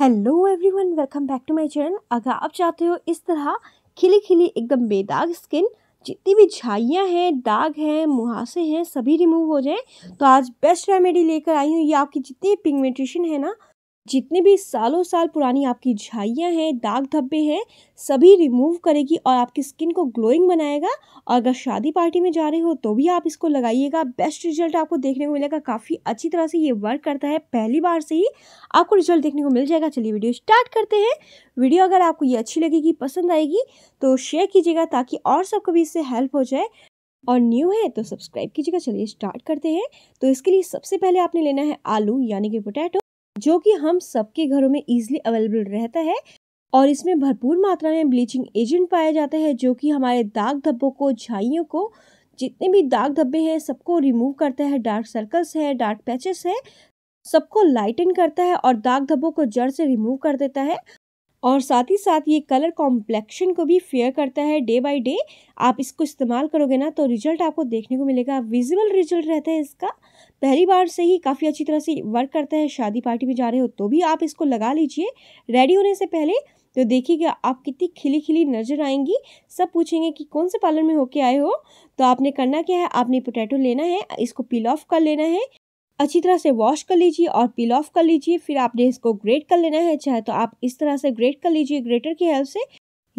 hello everyone welcome back to my channel अगर आप चाहते हो इस तरह खिली खिली एकदम बेदाग स्किन जितनी भी झाइयाँ हैं दाग हैं मुहासे हैं सभी रिमूव हो जाएं तो आज बेस्ट रेमेडी लेकर आई हूँ ये आपकी जितनी पिगमेंटेशन है ना जितने भी सालों साल पुरानी आपकी झाइयाँ हैं दाग धब्बे हैं सभी रिमूव करेगी और आपकी स्किन को ग्लोइंग बनाएगा और अगर शादी पार्टी में जा रहे हो तो भी आप इसको लगाइएगा बेस्ट रिजल्ट आपको देखने को मिलेगा काफ़ी अच्छी तरह से ये वर्क करता है पहली बार से ही आपको रिजल्ट देखने को मिल जाएगा चलिए वीडियो स्टार्ट करते हैं वीडियो अगर आपको ये अच्छी लगेगी पसंद आएगी तो शेयर कीजिएगा ताकि और सबको भी इससे हेल्प हो जाए और न्यू है तो सब्सक्राइब कीजिएगा चलिए स्टार्ट करते हैं तो इसके लिए सबसे पहले आपने लेना है आलू यानी कि पोटैटो जो कि हम सबके घरों में ईजिली अवेलेबल रहता है और इसमें भरपूर मात्रा में ब्लीचिंग एजेंट पाया जाता है जो कि हमारे दाग धब्बों को झाइयों को जितने भी दाग धब्बे हैं सबको रिमूव करता है डार्क सर्कल्स है डार्क पैचेस है सबको लाइटन करता है और दाग धब्बों को जड़ से रिमूव कर देता है और साथ ही साथ ये कलर कॉम्प्लेक्शन को भी फेयर करता है डे बाई डे आप इसको इस्तेमाल करोगे ना तो रिजल्ट आपको देखने को मिलेगा विजिबल रिजल्ट रहता है इसका पहली बार से ही काफ़ी अच्छी तरह से वर्क करता है शादी पार्टी में जा रहे हो तो भी आप इसको लगा लीजिए रेडी होने से पहले तो देखिएगा आप कितनी खिली खिली नज़र आएंगी सब पूछेंगे कि कौन से पार्लर में होके आए हो तो आपने करना क्या है आपने पोटैटो लेना है इसको पील ऑफ कर लेना है अच्छी तरह से वॉश कर लीजिए और पिल ऑफ कर लीजिए फिर आपने इसको ग्रेट कर लेना है चाहे तो आप इस तरह से ग्रेट कर लीजिए ग्रेटर की हेल्प से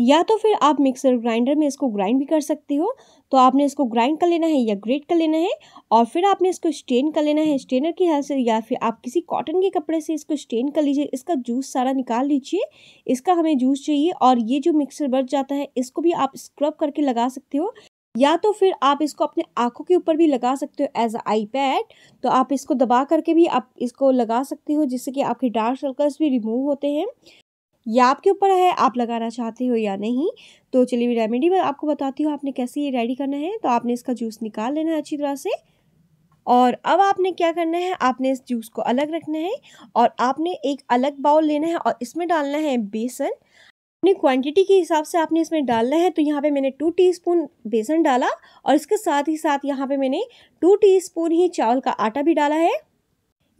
या तो फिर आप मिक्सर ग्राइंडर में इसको ग्राइंड भी कर सकते हो तो आपने इसको ग्राइंड कर लेना है या ग्रेट कर लेना है और फिर आपने इसको स्टेन कर लेना है स्टेनर की हेल्प से या फिर आप किसी कॉटन के कपड़े से इसको स्टेन कर लीजिए इसका जूस सारा निकाल लीजिए इसका हमें जूस चाहिए और ये जो मिक्सर बच जाता है इसको भी आप स्क्रब करके लगा सकते हो या तो फिर आप इसको अपने आँखों के ऊपर भी लगा सकते हो एज आई पैड तो आप इसको दबा करके भी आप इसको लगा सकते हो जिससे कि आपके डार्क सर्कल्स भी रिमूव होते हैं या आपके ऊपर है आप लगाना चाहते हो या नहीं तो चलिए रेमेडी मैं आपको बताती हूँ आपने कैसे ये रेडी करना है तो आपने इसका जूस निकाल लेना है अच्छी तरह से और अब आपने क्या करना है आपने इस जूस को अलग रखना है और आपने एक अलग बाउल लेना है और इसमें डालना है बेसन अपनी क्वांटिटी के हिसाब से आपने इसमें डालना है तो यहाँ पे मैंने टू टीस्पून बेसन डाला और इसके साथ ही साथ यहाँ पे मैंने टू टीस्पून ही चावल का आटा भी डाला है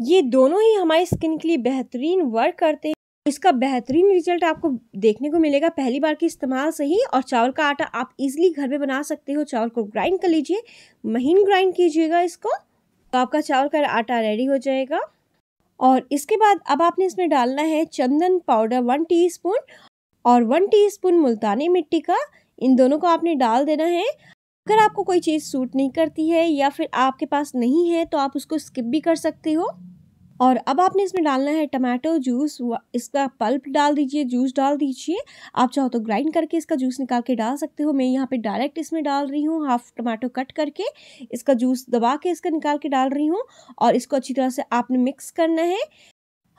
ये दोनों ही हमारी स्किन के लिए बेहतरीन वर्क करते हैं इसका बेहतरीन रिजल्ट आपको देखने को मिलेगा पहली बार के इस्तेमाल से ही और चावल का आटा आप इजिली घर में बना सकते हो चावल को ग्राइंड कर लीजिए महीन ग्राइंड कीजिएगा इसको तो आपका चावल का आटा रेडी हो जाएगा और इसके बाद अब आपने इसमें डालना है चंदन पाउडर वन टीस्पून और वन टीस्पून मुल्तानी मिट्टी का इन दोनों को आपने डाल देना है अगर आपको कोई चीज़ सूट नहीं करती है या फिर आपके पास नहीं है तो आप उसको स्किप भी कर सकते हो और अब आपने इसमें डालना है टमाटो जूस इसका पल्प डाल दीजिए जूस डाल दीजिए आप चाहो तो ग्राइंड करके इसका जूस निकाल के डाल सकते हो मैं यहाँ पे डायरेक्ट इसमें डाल रही हूँ हाफ टमाटो कट करके इसका जूस दबा के इसका निकाल के डाल रही हूँ और इसको अच्छी तरह से आपने मिक्स करना है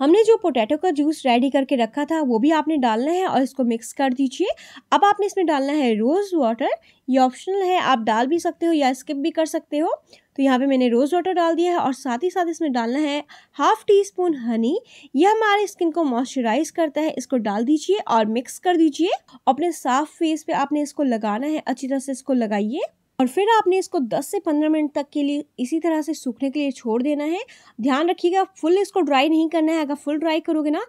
हमने जो पोटैटो का जूस रेडी करके रखा था वो भी आपने डालना है और इसको मिक्स कर दीजिए अब आपने इसमें डालना है रोज़ वाटर ये ऑप्शनल है आप डाल भी सकते हो या स्किप भी कर सकते हो तो यहाँ पे मैंने रोज़ वाटर डाल दिया है और साथ ही साथ इसमें डालना है हाफ़ टी स्पून हनी यह हमारे स्किन को मॉइस्चराइज करता है इसको डाल दीजिए और मिक्स कर दीजिए अपने साफ फेस पर आपने इसको लगाना है अच्छी तरह से इसको लगाइए और फिर आपने इसको 10 से 15 मिनट तक के लिए इसी तरह से सूखने के लिए छोड़ देना है ध्यान रखिएगा फुल इसको ड्राई नहीं करना है अगर फुल ड्राई करोगे ना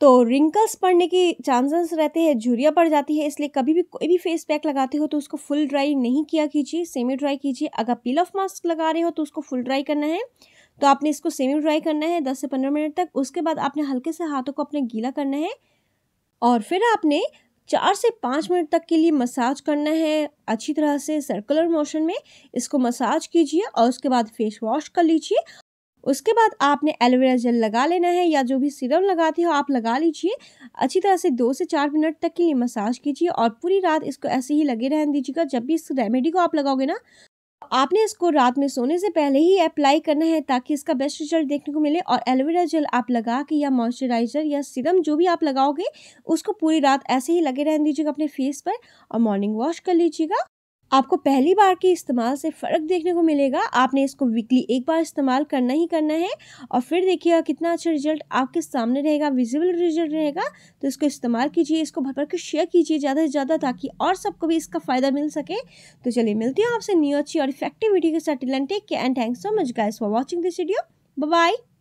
तो रिंकल्स पड़ने की चांसेस रहते हैं झुरिया पड़ जाती है इसलिए कभी भी कोई भी फेस पैक लगाते हो तो उसको फुल ड्राई नहीं किया कीजिए सेमी ड्राई कीजिए अगर पील ऑफ मास्क लगा रहे हो तो उसको फुल ड्राई करना है तो आपने इसको सेमी ड्राई करना है दस से पंद्रह मिनट तक उसके बाद आपने हल्के से हाथों को अपने गीला करना है और फिर आपने चार से पाँच मिनट तक के लिए मसाज करना है अच्छी तरह से सर्कुलर मोशन में इसको मसाज कीजिए और उसके बाद फेस वॉश कर लीजिए उसके बाद आपने एलोवेरा जेल लगा लेना है या जो भी सीरम लगाती हो आप लगा लीजिए अच्छी तरह से दो से चार मिनट तक के लिए मसाज कीजिए और पूरी रात इसको ऐसे ही लगे रहने दीजिएगा जब भी इस रेमेडी को आप लगाओगे ना आपने इसको रात में सोने से पहले ही अप्लाई करना है ताकि इसका बेस्ट रिजल्ट देखने को मिले और एलोवेरा जेल आप लगा के या मॉइस्चराइजर या सीरम जो भी आप लगाओगे उसको पूरी रात ऐसे ही लगे रहने दीजिएगा अपने फेस पर और मॉर्निंग वॉश कर लीजिएगा आपको पहली बार के इस्तेमाल से फ़र्क देखने को मिलेगा आपने इसको वीकली एक बार इस्तेमाल करना ही करना है और फिर देखिएगा कितना अच्छा रिजल्ट आपके सामने रहेगा विजिबल रिजल्ट रहेगा तो इसको इस्तेमाल कीजिए इसको भर भर के शेयर कीजिए ज़्यादा से ज़्यादा ताकि और सबको भी इसका फ़ायदा मिल सके तो चलिए मिलती हूँ आपसे न्यू अच्छी और इफेक्टिव वीडियो के साथ take and thanks so much guys for watching this video bye